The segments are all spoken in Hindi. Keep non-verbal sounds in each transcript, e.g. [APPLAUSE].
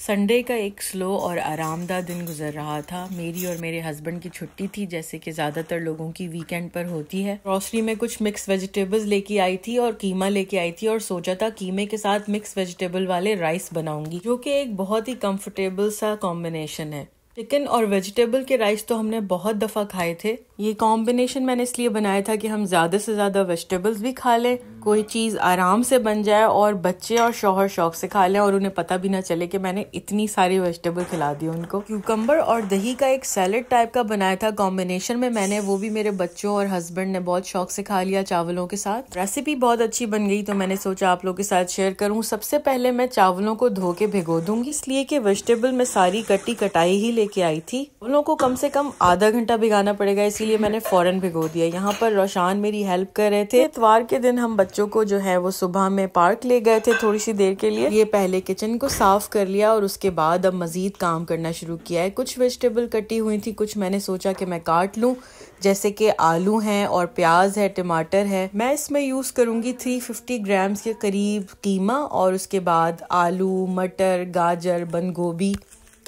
संडे का एक स्लो और आरामदा दिन गुजर रहा था मेरी और मेरे हस्बैंड की छुट्टी थी जैसे कि ज़्यादातर लोगों की वीकेंड पर होती है ग्रॉसरी में कुछ मिक्स वेजिटेबल्स लेके आई थी और कीमा लेके आई थी और सोचा था कीमे के साथ मिक्स वेजिटेबल वाले राइस बनाऊंगी जो कि एक बहुत ही कंफर्टेबल सा कॉम्बिनेशन है चिकन और वेजिटेबल के राइस तो हमने बहुत दफ़ा खाए थे ये कॉम्बिनेशन मैंने इसलिए बनाया था कि हम ज़्यादा से ज़्यादा वेजिटेबल्स भी खा लें कोई चीज़ आराम से बन जाए और बच्चे और शोहर शौक से खा लें और उन्हें पता भी ना चले कि मैंने इतनी सारी वेजिटेबल खिला दी उनको क्यूकम्बर और दही का एक सैलड टाइप का बनाया था कॉम्बिनेशन में मैंने वो भी मेरे बच्चों और हस्बैंड ने बहुत शौक से खा लिया चावलों के साथ रेसिपी बहुत अच्छी बन गई तो मैंने सोचा आप लोग के साथ शेयर करूँ सबसे पहले मैं चावलों को धो के भिगो दूंगी इसलिए कि वेजिटेबल में सारी कटी कटाई ही लेके आई थी उन को कम से कम आधा घंटा भिगाना पड़ेगा इसलिए लिए मैंने फ़ौरन भिगो दिया यहाँ पर रोशान मेरी हेल्प कर रहे थे इतवार के दिन हम बच्चों को जो है वो सुबह में पार्क ले गए थे थोड़ी सी देर के लिए ये पहले किचन को साफ़ कर लिया और उसके बाद अब मज़ीद काम करना शुरू किया है कुछ वेजिटेबल कटी हुई थी कुछ मैंने सोचा कि मैं काट लूँ जैसे कि आलू हैं और प्याज है टमाटर है मैं इसमें यूज़ करूँगी फिफ्टी ग्राम्स के करीब कीमा और उसके बाद आलू मटर गाजर बंद गोभी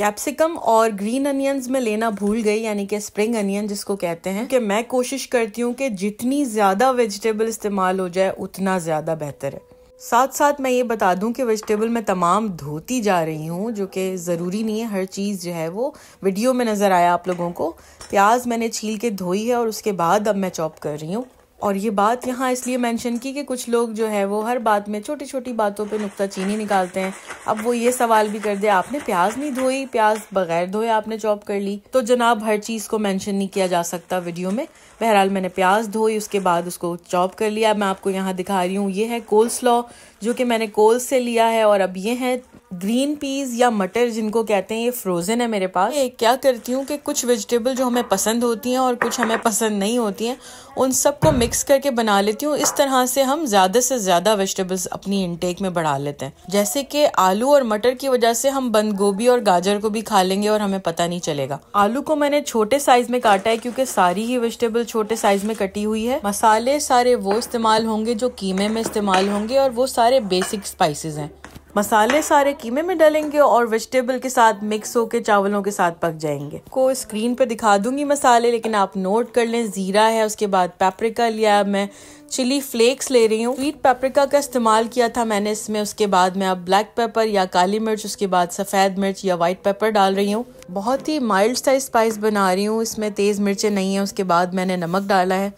कैप्सिकम और ग्रीन अनियंस में लेना भूल गई यानी कि स्प्रिंग अनियन जिसको कहते हैं कि मैं कोशिश करती हूँ कि जितनी ज़्यादा वेजिटेबल इस्तेमाल हो जाए उतना ज़्यादा बेहतर है साथ साथ मैं ये बता दूं कि वेजिटेबल मैं तमाम धोती जा रही हूँ जो कि ज़रूरी नहीं है हर चीज़ जो है वो वीडियो में नज़र आया आप लोगों को प्याज मैंने छील के धोई है और उसके बाद अब मैं चॉप कर रही हूँ और ये बात यहाँ इसलिए मेंशन की कि कुछ लोग जो है वो हर बात में छोटी छोटी बातों पे नुकता चीनी निकालते हैं अब वो ये सवाल भी कर दे आपने प्याज नहीं धोई प्याज बगैर धोए आपने चॉप कर ली तो जनाब हर चीज़ को मेंशन नहीं किया जा सकता वीडियो में बहरहाल मैंने प्याज धोई उसके बाद उसको चॉप कर लिया मैं आपको यहाँ दिखा रही हूँ ये है कोल्स लॉ जो कि मैंने कोल से लिया है और अब ये हैं ग्रीन पीस या मटर जिनको कहते हैं ये फ्रोज़न है मेरे पास ये क्या करती हूँ कि कुछ वेजिटेबल जो हमें पसंद होती हैं और कुछ हमें पसंद नहीं होती हैं उन सबको मिक्स करके बना लेती हूँ इस तरह से हम ज़्यादा से ज़्यादा वेजिटेबल्स अपनी इनटेक में बढ़ा लेते हैं जैसे कि आलू और मटर की वजह से हम बंद गोभी और गाजर को भी खा लेंगे और हमें पता नहीं चलेगा आलू को मैंने छोटे साइज़ में काटा है क्योंकि सारी ही वेजिटेबल छोटे साइज़ में कटी हुई है मसाले सारे वो इस्तेमाल होंगे जो कीमे में इस्तेमाल होंगे और वो सारे बेसिक स्पाइसेस हैं मसाले सारे कीमे में डलेंगे और वेजिटेबल के साथ मिक्स होकर चावलों के साथ पक जाएंगे को स्क्रीन पे दिखा दूंगी मसाले लेकिन आप नोट कर लें ज़ीरा है उसके बाद पेपरिका लिया मैं चिली फ्लेक्स ले रही हूँ स्वीट पेपरिका का इस्तेमाल किया था मैंने इसमें उसके बाद मैं अब ब्लैक पेपर या काली मिर्च उसके बाद सफ़ेद मिर्च या व्हाइट पेपर डाल रही हूँ बहुत ही माइल्ड साइज स्पाइस बना रही हूँ इसमें तेज़ मिर्चें नहीं है उसके बाद मैंने नमक डाला है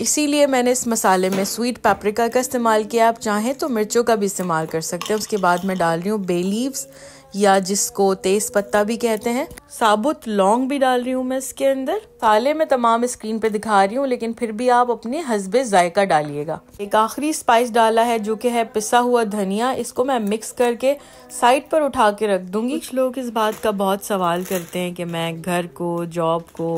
इसीलिए मैंने इस मसाले में स्वीट पेपरिका का इस्तेमाल किया आप चाहें तो मिर्चों का भी इस्तेमाल कर सकते हैं उसके बाद मैं डाल रही हूँ बे लीव्स या जिसको तेज़ पत्ता भी कहते हैं साबुत लौंग भी डाल रही हूँ मैं इसके अंदर साले मैं तमाम स्क्रीन पे दिखा रही हूँ लेकिन फिर भी आप अपने हसबे जायका डालिएगा एक आखिरी स्पाइस डाला है जो कि है पिसा हुआ धनिया इसको मैं मिक्स करके साइड पर उठा के रख दूंगी कुछ लोग इस बात का बहुत सवाल करते हैं कि मैं घर को जॉब को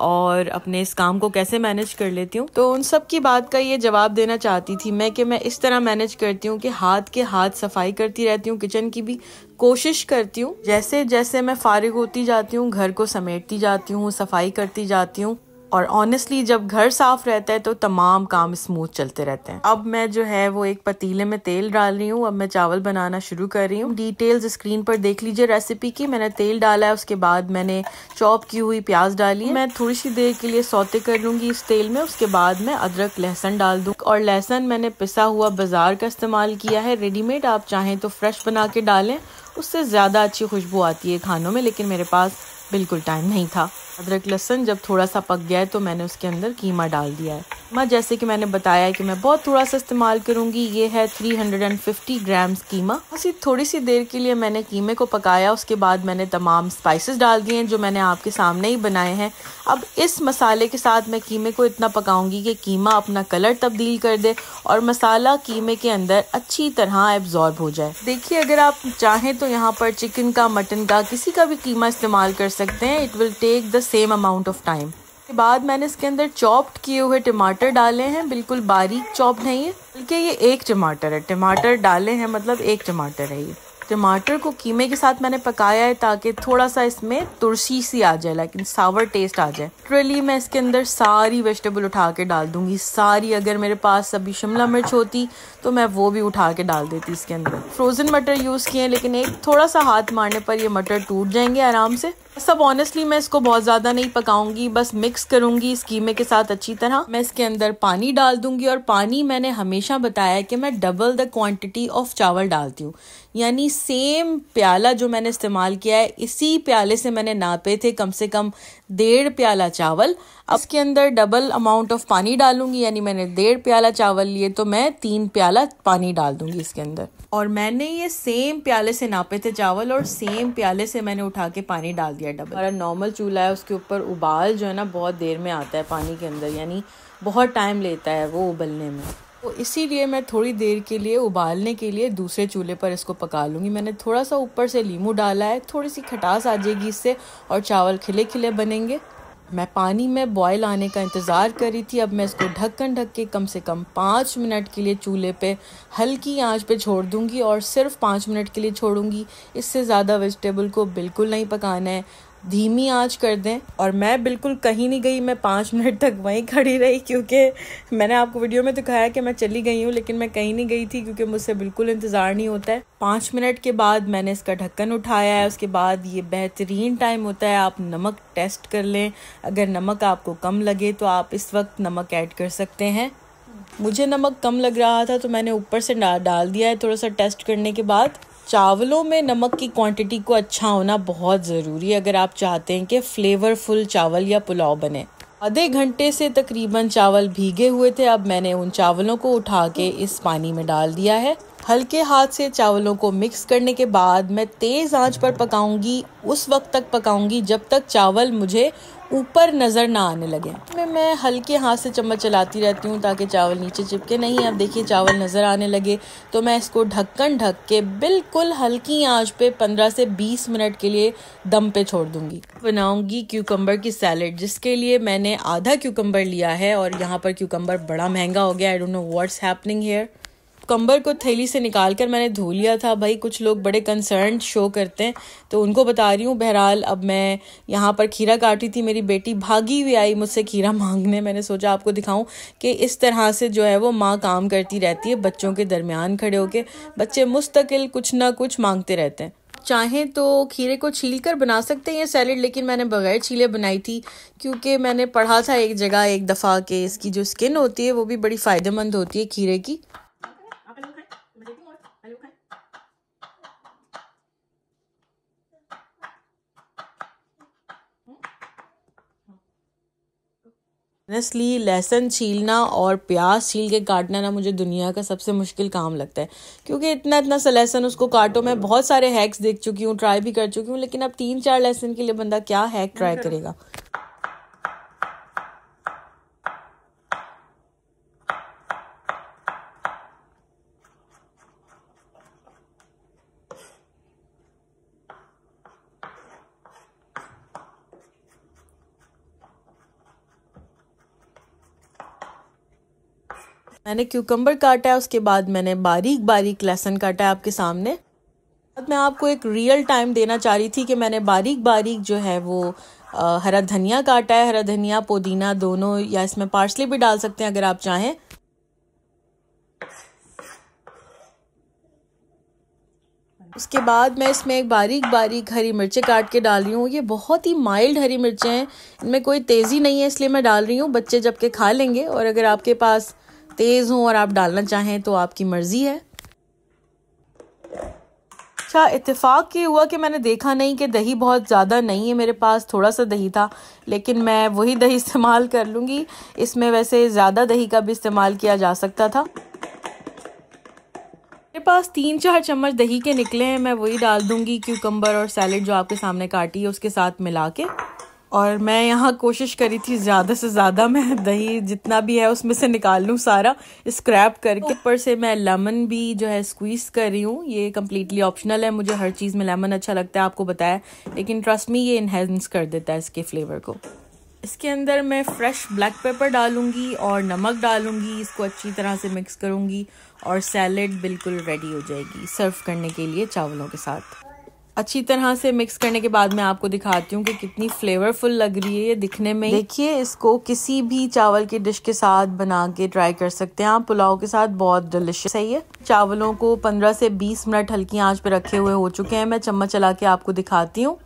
और अपने इस काम को कैसे मैनेज कर लेती हूँ तो उन सब की बात का ये जवाब देना चाहती थी मैं कि मैं इस तरह मैनेज करती हूँ कि हाथ के हाथ सफाई करती रहती हूँ किचन की भी कोशिश करती हूँ जैसे जैसे मैं फारिग होती जाती हूँ घर को समेटती जाती हूँ सफाई करती जाती हूँ और ऑनेस्टली जब घर साफ रहता है तो तमाम काम स्मूथ चलते रहते हैं अब मैं जो है वो एक पतीले में तेल डाल रही हूँ अब मैं चावल बनाना शुरू कर रही हूँ डिटेल्स स्क्रीन पर देख लीजिए रेसिपी की मैंने तेल डाला है उसके बाद मैंने चॉप की हुई प्याज डाली है मैं थोड़ी सी देर के लिए सौते कर लूंगी इस तेल में उसके बाद मैं अदरक लहसन डाल दू और लहसन मैंने पिसा हुआ बाजार का इस्तेमाल किया है रेडीमेड आप चाहें तो फ्रेश बना के डालें उससे ज़्यादा अच्छी खुशबू आती है खानों में लेकिन मेरे पास बिल्कुल टाइम नहीं था अदरक लहसन जब थोड़ा सा पक गया है तो मैंने उसके अंदर कीमा डाल दिया है मैं जैसे कि मैंने बताया है कि मैं बहुत थोड़ा सा इस्तेमाल करूंगी ये है 350 ग्राम्स कीमा उसी थोड़ी सी देर के लिए मैंने कीमे को पकाया उसके बाद मैंने तमाम स्पाइसेस डाल दिए हैं जो मैंने आपके सामने ही बनाए हैं अब इस मसाले के साथ मैं कीमे को इतना पकाऊंगी कि कीमा अपना कलर तब्दील कर दे और मसाला कीमे के अंदर अच्छी तरह एब्जॉर्ब हो जाए देखिए अगर आप चाहें तो यहाँ पर चिकन का मटन का किसी का भी कीमा इस्तेमाल कर सकते हैं it will take the same amount of time के बाद मैंने इसके अंदर चॉप्ड किए हुए टमाटर डाले हैं बिल्कुल बारीक चॉप नहीं है बल्कि ये एक टमाटर है टमाटर डाले हैं मतलब एक टमाटर है ये टमाटर को कीमे के साथ मैंने पकाया है ताकि थोड़ा सा इसमें तुरसी सी आ जाए लेकिन सावर टेस्ट आ जाए ट्रली मैं इसके अंदर सारी वेजिटेबल उठा के डाल दूंगी सारी अगर मेरे पास अभी शिमला मिर्च होती तो मैं वो भी उठा के डाल देती इसके अंदर फ्रोजन मटर यूज़ किए लेकिन एक थोड़ा सा हाथ मारने पर ये मटर टूट जाएंगे आराम से सब ऑनेस्टली मैं इसको बहुत ज़्यादा नहीं पकाऊंगी बस मिक्स करूंगी इस कीमे के साथ अच्छी तरह मैं इसके अंदर पानी डाल दूंगी और पानी मैंने हमेशा बताया कि मैं डबल द क्वांटिटी ऑफ चावल डालती हूँ यानी सेम प्याला जो मैंने इस्तेमाल किया है इसी प्याले से मैंने नापे थे कम से कम डेढ़ प्याला चावल अब इसके अंदर डबल अमाउंट ऑफ पानी डालूंगी यानी मैंने डेढ़ प्याला चावल लिए तो मैं तीन प्याला पानी डाल दूंगी इसके अंदर और मैंने ये सेम प्याले से नापे थे चावल और सेम प्याले से मैंने उठा के पानी डाल दिया डबल हमारा नॉर्मल चूल्हा है उसके ऊपर उबाल जो है ना बहुत देर में आता है पानी के अंदर यानी बहुत टाइम लेता है वो उबलने में तो इसीलिए मैं थोड़ी देर के लिए उबालने के लिए दूसरे चूल्हे पर इसको पका लूँगी मैंने थोड़ा सा ऊपर से लीमू डाला है थोड़ी सी खटास आ जाएगी इससे और चावल खिले खिले बनेंगे मैं पानी में बॉयल आने का इंतज़ार कर रही थी अब मैं इसको ढक्कन ढक के कम से कम पाँच मिनट के लिए चूल्हे पे हल्की आंच पे छोड़ दूंगी और सिर्फ पाँच मिनट के लिए छोड़ूंगी इससे ज़्यादा वेजिटेबल को बिल्कुल नहीं पकाना है धीमी आंच कर दें और मैं बिल्कुल कहीं नहीं गई मैं पाँच मिनट तक वहीं खड़ी रही क्योंकि मैंने आपको वीडियो में दिखाया तो कि मैं चली गई हूँ लेकिन मैं कहीं नहीं गई थी क्योंकि मुझसे बिल्कुल इंतज़ार नहीं होता है पाँच मिनट के बाद मैंने इसका ढक्कन उठाया है उसके बाद ये बेहतरीन टाइम होता है आप नमक टेस्ट कर लें अगर नमक आपको कम लगे तो आप इस वक्त नमक ऐड कर सकते हैं मुझे नमक कम लग रहा था तो मैंने ऊपर से डाल दिया है थोड़ा सा टेस्ट करने के बाद चावलों में नमक की क्वांटिटी को अच्छा होना बहुत ज़रूरी है अगर आप चाहते हैं कि फ्लेवरफुल चावल या पुलाव बने आधे घंटे से तकरीबन चावल भीगे हुए थे अब मैंने उन चावलों को उठा के इस पानी में डाल दिया है हल्के हाथ से चावलों को मिक्स करने के बाद मैं तेज़ आंच पर पकाऊंगी उस वक्त तक पकाऊंगी जब तक चावल मुझे ऊपर नज़र ना आने लगे मैं मैं हल्के हाथ से चम्मच चलाती रहती हूँ ताकि चावल नीचे चिपके नहीं अब देखिए चावल नज़र आने लगे तो मैं इसको ढक्कन ढक के बिल्कुल हल्की आंच पे 15 से 20 मिनट के लिए दम पे छोड़ दूँगी बनाऊँगी क्यूकम्बर की सैलड जिसके लिए मैंने आधा क्यूकम्बर लिया है और यहाँ पर क्यूकम्बर बड़ा महंगा हो गया I don't know what's happening here कंबर को थैली से निकाल कर मैंने धो लिया था भाई कुछ लोग बड़े कंसर्न शो करते हैं तो उनको बता रही हूँ बहरहाल अब मैं यहाँ पर खीरा काटी थी मेरी बेटी भागी हुई आई मुझसे खीरा [LAUGHS] मांगने मैंने सोचा आपको दिखाऊं कि इस तरह से जो है वो माँ काम करती रहती है बच्चों के दरमियान खड़े होके बच्चे मुस्तकिल कुछ ना कुछ मांगते रहते हैं चाहें तो खीरे को छील कर बना सकते हैं ये सैलड लेकिन मैंने बगैर छीले बनाई थी क्योंकि मैंने पढ़ा था एक जगह एक दफ़ा के इसकी जो स्किन होती है वो भी बड़ी फ़ायदेमंद होती है खीरे की ऑनेस्टली लहसन छीलना और प्याज छील के काटना ना मुझे दुनिया का सबसे मुश्किल काम लगता है क्योंकि इतना इतना सा लहसन उसको काटो मैं बहुत सारे हैक्स देख चुकी हूँ ट्राई भी कर चुकी हूँ लेकिन अब तीन चार लहसन के लिए बंदा क्या हैक हम्म। ट्राई करेगा मैंने क्यूकम्बर काटा है उसके बाद मैंने बारीक बारीक लहसन काटा है आपके सामने अब मैं आपको एक रियल टाइम देना चाह रही थी कि मैंने बारीक बारीक जो है वो आ, हरा धनिया काटा है हरा धनिया पुदीना दोनों या इसमें पार्सली भी डाल सकते हैं अगर आप चाहें उसके बाद मैं इसमें एक बारीक बारीक हरी मिर्चें काट के डाल रही हूँ ये बहुत ही माइल्ड हरी मिर्चें हैं इनमें कोई तेज़ी नहीं है इसलिए मैं डाल रही हूँ बच्चे जबकि खा लेंगे और अगर आपके पास तेज़ हो और आप डालना चाहें तो आपकी मर्ज़ी है अच्छा इतफ़ाक़ ये हुआ कि मैंने देखा नहीं कि दही बहुत ज़्यादा नहीं है मेरे पास थोड़ा सा दही था लेकिन मैं वही दही इस्तेमाल कर लूँगी इसमें वैसे ज़्यादा दही का भी इस्तेमाल किया जा सकता था मेरे पास तीन चार चम्मच दही के निकले हैं मैं वही डाल दूंगी क्यूकम्बर और सैलड जो आपके सामने काटी है उसके साथ मिला के और मैं यहाँ कोशिश करी थी ज़्यादा से ज़्यादा मैं दही जितना भी है उसमें से निकाल लूँ सारा स्क्रैप करके ऊपर से मैं लेमन भी जो है स्क्वीज़ कर रही हूँ ये कम्प्लीटली ऑप्शनल है मुझे हर चीज़ में लेमन अच्छा लगता है आपको बताया लेकिन ट्रस्ट में ये इन्हेंस कर देता है इसके फ्लेवर को इसके अंदर मैं फ्रेश ब्लैक पेपर डालूंगी और नमक डालूंगी इसको अच्छी तरह से मिक्स करूंगी और सैलड बिल्कुल रेडी हो जाएगी सर्व करने के लिए चावलों के साथ अच्छी तरह से मिक्स करने के बाद मैं आपको दिखाती हूँ कि कितनी फ्लेवरफुल लग रही है ये दिखने में देखिए इसको किसी भी चावल की डिश के साथ बना के ट्राई कर सकते हैं आप पुलाव के साथ बहुत डिलिशियस है ये चावलों को 15 से 20 मिनट हल्की आंच पे रखे हुए हो चुके हैं मैं चम्मच चला के आपको दिखाती हूँ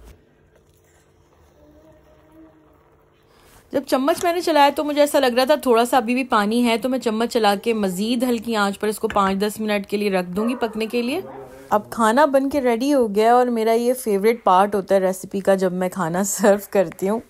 जब चम्मच मैंने चलाया तो मुझे ऐसा लग रहा था थोड़ा सा अभी भी पानी है तो मैं चम्मच चला के मज़ीद हल्की आंच पर इसको पाँच दस मिनट के लिए रख दूंगी पकने के लिए अब खाना बन के रेडी हो गया और मेरा ये फेवरेट पार्ट होता है रेसिपी का जब मैं खाना सर्व [LAUGHS] करती हूँ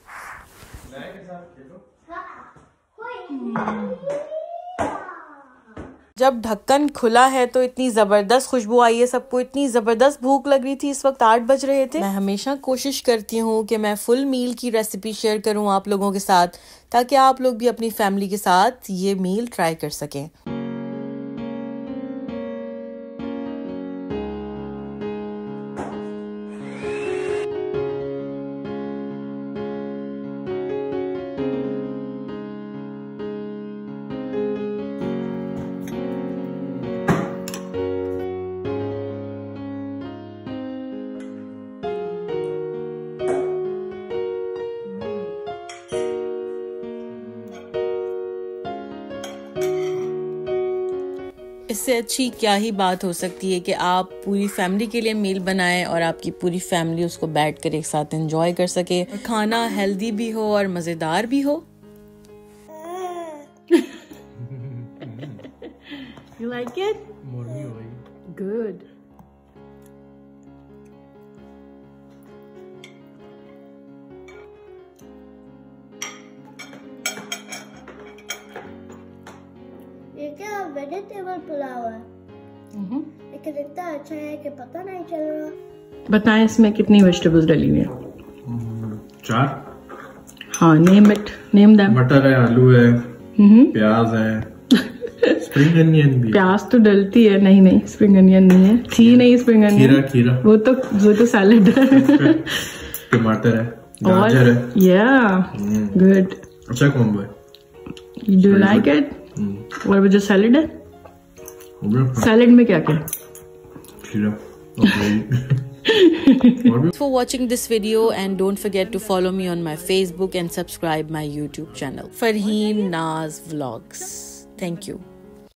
जब ढक्कन खुला है तो इतनी ज़बरदस्त खुशबू आई है सबको इतनी ज़बरदस्त भूख लग रही थी इस वक्त आठ बज रहे थे मैं हमेशा कोशिश करती हूँ कि मैं फुल मील की रेसिपी शेयर करूँ आप लोगों के साथ ताकि आप लोग भी अपनी फैमिली के साथ ये मील ट्राई कर सकें इससे अच्छी क्या ही बात हो सकती है कि आप पूरी फैमिली के लिए मील बनाएं और आपकी पूरी फैमिली उसको बैठ कर एक साथ एंजॉय कर सके खाना हेल्दी भी हो और मज़ेदार भी हो You like it? Eh? Good. क्या वेजिटेबल पुलाव है लेकिन हम्म। इतना अच्छा है कि पता नहीं चल रहा बताएं इसमें कितनी वेजिटेबल्स डली हुई है हम्म, चार हाँ नेम इट नेम दैम मटर है आलू है हम्म। प्याज है स्प्रिंग [LAUGHS] अनियन भी प्याज तो डलती है नहीं नहीं स्प्रिंग अनियन नहीं है थी नहीं स्प्रिंग अनियन खीरा खीरा वो तो वो तो सैलेड है [LAUGHS] टमाटर है गाजर है या गुड अच्छा कॉम्बो है यू डू लाइक इट और वो जो सैलेड है सैलेड में क्या क्या Thanks for watching this video and don't forget to follow me on my Facebook and subscribe my YouTube channel Farheen Naz Vlogs. Thank you.